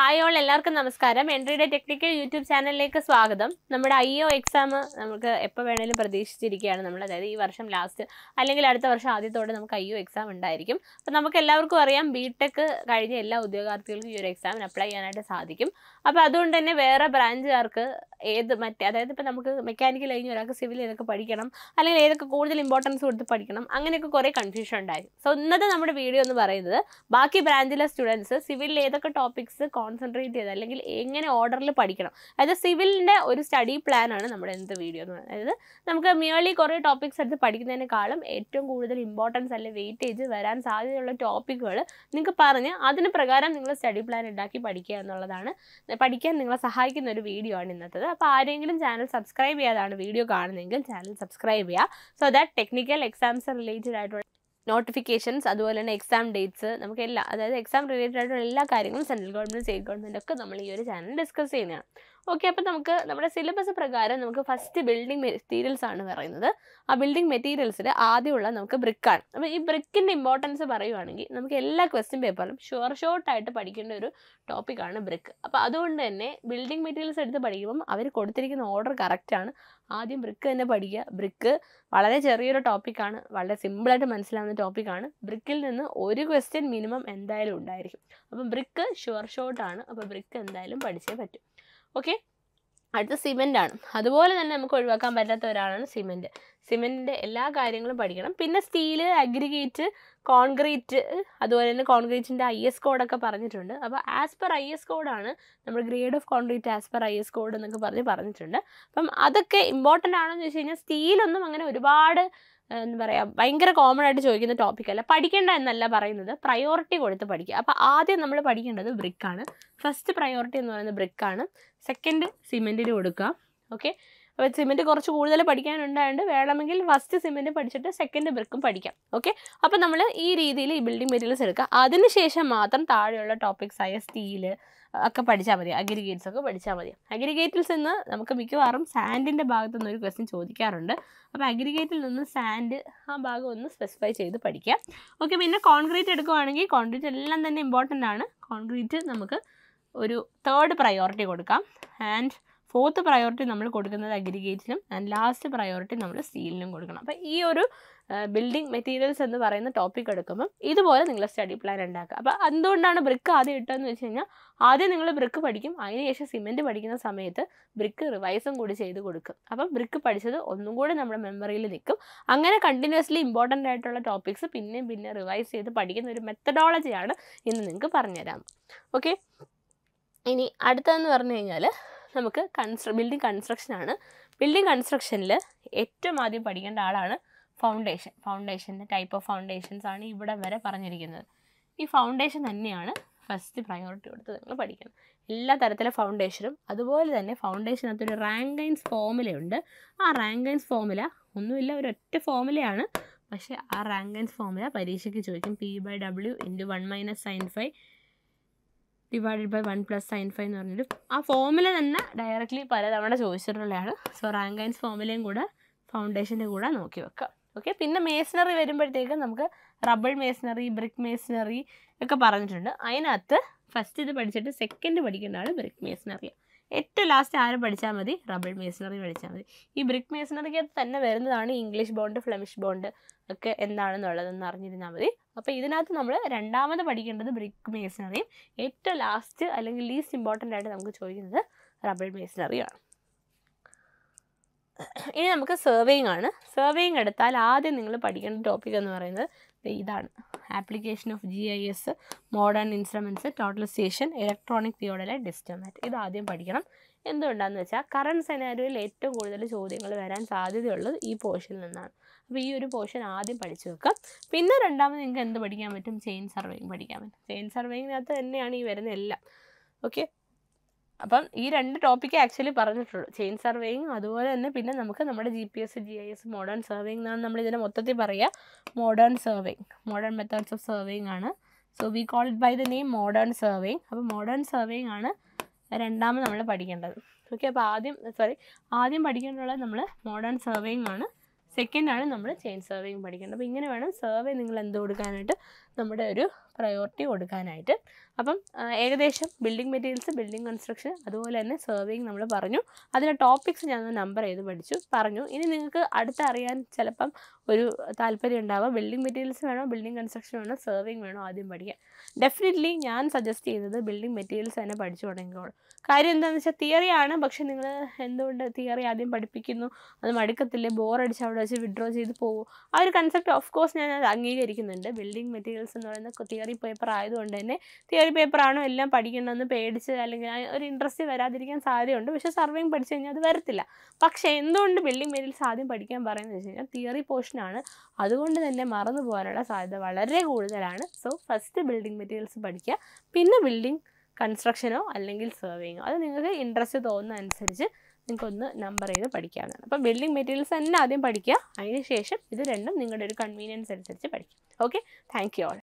Hi all എല്ലാവർക്കും നമസ്കാരം എൻട്രിയുടെ technical YouTube ചാനലിലേക്ക് സ്വാഗതം നമ്മുടെ ഐ ഒ എക്സാം നമുക്ക് എപ്പോൾ വേണേലും പ്രതീക്ഷിച്ചിരിക്കുകയാണ് നമ്മൾ അതായത് ഈ വർഷം ലാസ്റ്റ് അല്ലെങ്കിൽ അടുത്ത വർഷം ആദ്യത്തോടെ നമുക്ക് ഐ ഒ എക്സാം ഉണ്ടായിരിക്കും അപ്പോൾ നമുക്ക് എല്ലാവർക്കും അറിയാം ബി ടെക് കഴിഞ്ഞ എല്ലാ ഉദ്യോഗാർത്ഥികൾക്കും ഈ ഒരു എക്സാമിന് അപ്ലൈ ചെയ്യാനായിട്ട് സാധിക്കും അപ്പോൾ അതുകൊണ്ട് തന്നെ വേറെ ബ്രാഞ്ചുകാർക്ക് ഏത് മറ്റേ അതായത് ഇപ്പോൾ നമുക്ക് മെക്കാനിക്കൽ കഴിഞ്ഞ് ഒരാൾക്ക് സിവിൽ ഏതൊക്കെ പഠിക്കണം അല്ലെങ്കിൽ ഏതൊക്കെ കൂടുതൽ ഇമ്പോർട്ടൻസ് കൊടുത്ത് പഠിക്കണം അങ്ങനെയൊക്കെ കുറേ കൺഫ്യൂഷൻ ഉണ്ടായിരുന്നു സോ ഇന്നത്തെ നമ്മുടെ വീഡിയോ എന്ന് പറയുന്നത് ബാക്കി ബ്രാഞ്ചിലെ സ്റ്റുഡൻസ് സിവിലിൽ ഏതൊക്കെ ടോപ്പിക്സ് കോൺ കോൺസെൻട്രേറ്റ് ചെയ്ത് അല്ലെങ്കിൽ എങ്ങനെ ഓർഡറിൽ പഠിക്കണം അതായത് സിവിലിൻ്റെ ഒരു സ്റ്റഡി പ്ലാനാണ് നമ്മുടെ എന്ത് വീഡിയോ എന്ന് പറയുന്നത് അതായത് നമുക്ക് മിയർലി കുറേ ടോപ്പിക്സ് എടുത്ത് പഠിക്കുന്നതിനേക്കാളും ഏറ്റവും കൂടുതൽ ഇമ്പോർട്ടൻസ് അല്ലെങ്കിൽ വെയിറ്റേജ് വരാൻ സാധ്യതയുള്ള ടോപ്പിക്കുകൾ നിങ്ങൾക്ക് പറഞ്ഞ് അതിന് പ്രകാരം നിങ്ങൾ സ്റ്റഡി പ്ലാൻ ഉണ്ടാക്കി പഠിക്കുക എന്നുള്ളതാണ് പഠിക്കാൻ നിങ്ങളെ സഹായിക്കുന്ന ഒരു വീഡിയോ ആണ് ഇന്നത്തത് അപ്പോൾ ആരെങ്കിലും ചാനൽ സബ്സ്ക്രൈബ് ചെയ്യാതാണ് വീഡിയോ കാണുന്നതെങ്കിൽ ചാനൽ സബ്സ്ക്രൈബ് ചെയ്യുക so that technical exams related ആയിട്ടുള്ള നോട്ടിഫിക്കേഷൻസ് അതുപോലെ തന്നെ എക്സാം ഡേറ്റ്സ് നമുക്ക് എല്ലാ അതായത് എക്സാം റിലേറ്റഡ് ആയിട്ടുള്ള എല്ലാ കാര്യങ്ങളും സെൻട്രൽ ഗവൺമെൻറ് സ്റ്റേറ്റ് ഗവൺമെൻറ് ഒക്കെ നമ്മൾ ഈ ഒരു ചാനൽ ഡിസ്കസ് ചെയ്യുന്നതാണ് ഓക്കെ അപ്പോൾ നമുക്ക് നമ്മുടെ സിലബസ് പ്രകാരം നമുക്ക് ഫസ്റ്റ് ബിൽഡിംഗ് മെറ്റീരിയൽസ് ആണ് പറയുന്നത് ആ ബിൽഡിംഗ് മെറ്റീരിയൽസിൽ ആദ്യമുള്ള നമുക്ക് ബ്രിക്കാണ് അപ്പോൾ ഈ ബ്രിക്കിൻ്റെ ഇമ്പോർട്ടൻസ് പറയുവാണെങ്കിൽ നമുക്ക് എല്ലാ ക്വസ്റ്റ്യൻ പേപ്പറിലും ഷുവർ ഷോർട്ടായിട്ട് പഠിക്കേണ്ട ഒരു ടോപ്പിക്കാണ് ബ്രിക്ക് അപ്പോൾ അതുകൊണ്ട് തന്നെ ബിൽഡിംഗ് മെറ്റീരിയൽസ് എടുത്ത് പഠിക്കുമ്പം അവർ കൊടുത്തിരിക്കുന്ന ഓർഡർ കറക്റ്റാണ് ആദ്യം ബ്രിക്ക് തന്നെ പഠിക്കുക ബ്രിക്ക് വളരെ ചെറിയൊരു ടോപ്പിക്കാണ് വളരെ സിമ്പിളായിട്ട് മനസ്സിലാവുന്ന ടോപ്പിക്കാണ് ബ്രിക്കിൽ നിന്ന് ഒരു ക്വസ്റ്റ്യൻ മിനിമം എന്തായാലും ഉണ്ടായിരിക്കും അപ്പം ബ്രിക്ക് ഷുവർ ഷോട്ടാണ് അപ്പോൾ ബ്രിക്ക് എന്തായാലും പഠിച്ചേ പറ്റും ഓക്കെ അടുത്ത ആണ് അതുപോലെ തന്നെ നമുക്ക് ഒഴിവാക്കാൻ പറ്റാത്ത ഒരാളാണ് സിമെൻറ്റ് സിമെൻറ്റിൻ്റെ എല്ലാ കാര്യങ്ങളും പഠിക്കണം പിന്നെ സ്റ്റീല് അഗ്രിഗേറ്റ് കോൺക്രീറ്റ് അതുപോലെ തന്നെ കോൺക്രീറ്റിൻ്റെ ഐ എസ് കോഡൊക്കെ പറഞ്ഞിട്ടുണ്ട് അപ്പോൾ ആസ് പെർ ഐ എസ് കോഡാണ് നമ്മൾ grade of concrete as per I S code എന്നൊക്കെ പറഞ്ഞ് പറഞ്ഞിട്ടുണ്ട് അപ്പം അതൊക്കെ ഇമ്പോർട്ടൻ്റ് ആണെന്ന് വെച്ച് കഴിഞ്ഞാൽ സ്റ്റീലൊന്നും അങ്ങനെ ഒരുപാട് എന്താ പറയുക ഭയങ്കര കോമൺ ആയിട്ട് ചോദിക്കുന്ന ടോപ്പിക് അല്ല പഠിക്കേണ്ട എന്നല്ല പറയുന്നത് പ്രയോറിറ്റി കൊടുത്ത് പഠിക്കുക അപ്പോൾ ആദ്യം നമ്മൾ പഠിക്കേണ്ടത് ബ്രിക്കാണ് ഫസ്റ്റ് പ്രയോറിറ്റി എന്ന് പറയുന്നത് ബ്രിക്കാണ് സെക്കൻഡ് സിമെൻറ്റിന് കൊടുക്കുക ഓക്കെ അപ്പോൾ സിമെൻറ്റ് കുറച്ച് കൂടുതൽ പഠിക്കാനുണ്ടായതുകൊണ്ട് വേണമെങ്കിൽ ഫസ്റ്റ് സിമെൻറ്റ് പഠിച്ചിട്ട് സെക്കൻഡ് ബ്രിക്കും പഠിക്കാം ഓക്കെ അപ്പോൾ നമ്മൾ ഈ രീതിയിൽ ഈ ബിൽഡിംഗ് മെറ്റീരിയൽസ് എടുക്കുക അതിനുശേഷം മാത്രം താഴെയുള്ള ടോപ്പിക്സ് ആയ സ്റ്റീല് ഒക്കെ പഠിച്ചാൽ മതി അഗ്രിഗേറ്റ്സ് ഒക്കെ പഠിച്ചാൽ മതി അഗ്രിഗേറ്റിൽ നിന്ന് നമുക്ക് മിക്കവാറും സാൻഡിൻ്റെ ഭാഗത്തു നിന്ന് ഒരു ക്വസ്റ്റ്യൻ ചോദിക്കാറുണ്ട് അപ്പോൾ അഗ്രിഗേറ്റിൽ നിന്ന് സാൻഡ് ആ ഭാഗം ഒന്ന് സ്പെസിഫൈ ചെയ്ത് പഠിക്കാം ഓക്കെ പിന്നെ കോൺക്രീറ്റ് എടുക്കുകയാണെങ്കിൽ കോൺക്രീറ്റ് എല്ലാം തന്നെ ഇമ്പോർട്ടൻ്റ് ആണ് കോൺക്രീറ്റ് നമുക്ക് ഒരു തേർഡ് പ്രയോറിറ്റി കൊടുക്കാം ആൻഡ് ഫോർത്ത് പ്രയോറിറ്റി നമ്മൾ കൊടുക്കുന്നത് അഗ്രിഗേറ്റിനും ആൻഡ് ലാസ്റ്റ് പ്രയോറിറ്റി നമ്മൾ സ്റ്റീലിനും കൊടുക്കണം അപ്പോൾ ഈ ഒരു ബിൽഡിംഗ് മെറ്റീരിയൽസ് എന്ന് പറയുന്ന ടോപ്പിക് എടുക്കുമ്പോൾ ഇതുപോലെ നിങ്ങൾ സ്റ്റഡി പ്ലാൻ ഉണ്ടാക്കുക അപ്പോൾ എന്തുകൊണ്ടാണ് ബ്രിക്ക് ആദ്യം ഇട്ടതെന്ന് വെച്ച് കഴിഞ്ഞാൽ ആദ്യം നിങ്ങൾ ബ്രിക്ക് പഠിക്കും അതിനുശേഷം സിമെൻറ്റ് പഠിക്കുന്ന സമയത്ത് ബ്രിക്ക് റിവൈസും കൂടി ചെയ്ത് കൊടുക്കും അപ്പം ബ്രിക്ക് പഠിച്ചത് ഒന്നും കൂടി നമ്മുടെ മെമ്മറിയിൽ നിൽക്കും അങ്ങനെ കണ്ടിന്യൂസ്ലി ഇമ്പോർട്ടൻ്റ് ആയിട്ടുള്ള ടോപ്പിക്സ് പിന്നെയും പിന്നെ റിവൈസ് ചെയ്ത് പഠിക്കുന്ന ഒരു മെത്തഡോളജിയാണ് ഇന്ന് നിങ്ങൾക്ക് പറഞ്ഞുതരാം ഓക്കെ ഇനി അടുത്തതെന്ന് പറഞ്ഞു കഴിഞ്ഞാൽ നമുക്ക് കൺസ്ട്ര ബിൽഡിംഗ് കൺസ്ട്രക്ഷനാണ് ബിൽഡിംഗ് കൺസ്ട്രക്ഷനിൽ ഏറ്റവും ആദ്യം പഠിക്കേണ്ട ആളാണ് ഫൗണ്ടേഷൻ ഫൗണ്ടേഷൻ്റെ ടൈപ്പ് ഓഫ് ഫൗണ്ടേഷൻസ് ആണ് ഇവിടെ വരെ പറഞ്ഞിരിക്കുന്നത് ഈ ഫൗണ്ടേഷൻ തന്നെയാണ് ഫസ്റ്റ് പ്രയോറിറ്റി കൊടുത്ത് നിങ്ങൾ പഠിക്കണം എല്ലാ തരത്തിലെ ഫൗണ്ടേഷനും അതുപോലെ തന്നെ ഫൗണ്ടേഷനകത്തൊരു റാങ്കൈൻസ് ഫോമുലയുണ്ട് ആ റാങ്കൈൻസ് ഫോമുല ഒന്നുമില്ല ഒരൊറ്റ ഫോമുലയാണ് പക്ഷേ ആ റാങ്കൈൻസ് ഫോമുല പരീക്ഷയ്ക്ക് ചോദിക്കും P by W into one minus sine phi divided by one plus sine phi എന്ന് പറഞ്ഞൊരു ആ ഫോമുല തന്നെ ഡയറക്റ്റ്ലി പലതവണ ചോദിച്ചിട്ടുള്ളതാണ് സോ റാങ്കൈൻസ് ഫോമുലയും കൂടെ ഫൗണ്ടേഷൻ്റെ കൂടെ നോക്കി വെക്കുക ഓക്കെ പിന്നെ മേസണറി വരുമ്പോഴത്തേക്ക് നമുക്ക് റബിൾ മേസണറി ബ്രിക്ക് മേസണറി ഒക്കെ പറഞ്ഞിട്ടുണ്ട് അതിനകത്ത് ഫസ്റ്റ് ഇത് പഠിച്ചിട്ട് സെക്കൻഡ് പഠിക്കേണ്ടതാണ് ബ്രിക്ക് മേസണറി ഏറ്റവും ലാസ്റ്റ് ആരും പഠിച്ചാൽ മതി റബിൾ മേസണറി പഠിച്ചാൽ മതി ഈ ബ്രിക്ക് മേസണറിക്ക് തന്നെ വരുന്നതാണ് ഇംഗ്ലീഷ് ബോണ്ട് ഫ്ലമിഷ് ബോണ്ട് ഒക്കെ എന്താണെന്നുള്ളതെന്ന് അറിഞ്ഞിരുന്നാൽ മതി അപ്പോൾ ഇതിനകത്ത് നമ്മൾ രണ്ടാമത് പഠിക്കേണ്ടത് ബ്രിക്ക് മേസണറിയും ഏറ്റവും ലാസ്റ്റ് അല്ലെങ്കിൽ ലീസ്റ്റ് ഇമ്പോർട്ടൻ്റ് ആയിട്ട് നമുക്ക് ചോദിക്കുന്നത് റബിൾ മേസണറിയാണ് ഇനി നമുക്ക് സർവേയിങ് ആണ് സർവേയിങ് എടുത്താൽ ആദ്യം നിങ്ങൾ പഠിക്കേണ്ട ടോപ്പിക് എന്ന് പറയുന്നത് ഇതാണ് application of G I S modern instruments totalisation electronic theodolite distomat ഇത് ആദ്യം പഠിക്കണം എന്തുകൊണ്ടാണെന്ന് വെച്ചാൽ കറണ്ട് സെനാരിയോയിൽ ഏറ്റവും കൂടുതൽ ചോദ്യങ്ങൾ വരാൻ സാധ്യതയുള്ളത് ഈ പോർഷനിൽ നിന്നാണ് അപ്പോൾ ഈ ഒരു പോർഷൻ ആദ്യം പഠിച്ചു വെക്കാം പിന്നെ രണ്ടാമത് നിങ്ങൾക്ക് എന്ത് പഠിക്കാൻ പറ്റും ചെയിൻ സർവേയിങ് പഠിക്കാൻ പറ്റും ചെയിൻ സർവേയിങ്ങിനകത്ത് തന്നെയാണ് ഈ വരുന്ന എല്ലാം ഓക്കെ അപ്പം ഈ രണ്ട് ടോപ്പിക്ക് ആക്ച്വലി പറഞ്ഞിട്ടുള്ളൂ ചെയിൻ സർവേയിങ് അതുപോലെ തന്നെ പിന്നെ നമുക്ക് നമ്മുടെ G P S G I S modern surveying എന്നാണ് നമ്മൾ ഇതിനെ മൊത്തത്തിൽ പറയുക modern surveying modern methods of surveying ആണ് so we call by the name modern surveying അപ്പോൾ മോഡേൺ സർവേയിങ് ആണ് രണ്ടാമത് നമ്മൾ പഠിക്കേണ്ടത് ഓക്കെ അപ്പോൾ ആദ്യം സോറി ആദ്യം പഠിക്കേണ്ടത് നമ്മൾ മോഡേൺ സർവേയിങ് ആണ് സെക്കൻഡാണ് നമ്മൾ ചെയിൻ സർവേയിങ് പഠിക്കേണ്ടത് അപ്പോൾ ഇങ്ങനെ വേണം സർവേ നിങ്ങൾ എന്ത് കൊടുക്കാനായിട്ട് നമ്മുടെ ഒരു പ്രയോറിറ്റി കൊടുക്കാനായിട്ട് അപ്പം ഏകദേശം ബിൽഡിംഗ് മെറ്റീരിയൽസ് ബിൽഡിംഗ് കൺസ്ട്രക്ഷൻ അതുപോലെ തന്നെ സർവേയിങ് നമ്മൾ പറഞ്ഞു അതിൻ്റെ ടോപ്പിക്സ് ഞാൻ നമ്പർ ചെയ്ത് പഠിച്ചു പറഞ്ഞു ഇനി നിങ്ങൾക്ക് അടുത്ത അറിയാൻ ചിലപ്പം ഒരു താല്പര്യം ഉണ്ടാവുക ബിൽഡിംഗ് മെറ്റീരിയൽസ് വേണോ ബിൽഡിംഗ് കൺസ്ട്രക്ഷൻ വേണോ സർവേയിങ് വേണോ ആദ്യം പഠിക്കുക ഡെഫിനറ്റ്ലി ഞാൻ സജസ്റ്റ് ചെയ്യുന്നത് ബിൽഡിംഗ് മെറ്റീരിയൽസ് തന്നെ പഠിച്ചു തുടങ്ങിക്കോളൂ കാര്യം എന്താണെന്ന് വെച്ചാൽ തിയറിയാണ് പക്ഷേ നിങ്ങൾ എന്തുകൊണ്ട് തിയറി ആദ്യം പഠിപ്പിക്കുന്നു അത് മടുക്കത്തില്ലേ ബോറടിച്ച് അവിടെ വെച്ച് വിഡ്രോ ചെയ്ത് പോകും ആ ഒരു കൺസെപ്റ്റ് ഓഫ് കോഴ്സ് ഞാൻ അത് അംഗീകരിക്കുന്നുണ്ട് ബിൽഡിംഗ് മെറ്റീരിയൽസ് മെറ്റീരിയൽസ് എന്ന് പറയുന്നത് തിയറി പേപ്പർ ആയതുകൊണ്ട് തന്നെ തിയറി പേപ്പറാണോ എല്ലാം പഠിക്കണമെന്ന് പേടിച്ച് അല്ലെങ്കിൽ ഒരു ഇൻട്രസ്റ്റ് വരാതിരിക്കാൻ സാധ്യതയുണ്ട് പക്ഷേ സർവേയും പഠിച്ചു കഴിഞ്ഞാൽ അത് വരത്തില്ല പക്ഷേ എന്തുകൊണ്ട് ബിൽഡിംഗ് മെറ്റീരിയൽസ് ആദ്യം പഠിക്കാൻ പറയുന്നത് വെച്ച് കഴിഞ്ഞാൽ തിയറി പോർഷനാണ് അതുകൊണ്ട് തന്നെ മറന്നു പോകാനുള്ള സാധ്യത വളരെ കൂടുതലാണ് സോ ഫസ്റ്റ് ബിൽഡിംഗ് മെറ്റീരിയൽസ് പഠിക്കുക പിന്നെ ബിൽഡിംഗ് കൺസ്ട്രക്ഷനോ അല്ലെങ്കിൽ സർവേയിങ്ങോ അത് നിങ്ങൾക്ക് ഇൻട്രസ്റ്റ് തോന്നുന്ന അനുസരിച്ച് നിങ്ങൾക്കൊന്ന് നമ്പർ ചെയ്ത് പഠിക്കാവുന്നതാണ് അപ്പോൾ ബിൽഡിംഗ് മെറ്റീരിയൽസ് തന്നെ ആദ്യം പഠിക്കുക അതിന് ശേഷം ഇത് രണ്ടും നിങ്ങളുടെ ഒരു കൺവീനിയൻസ് അനുസരിച്ച് പഠിക്കുക ഓക്കെ Thank you all.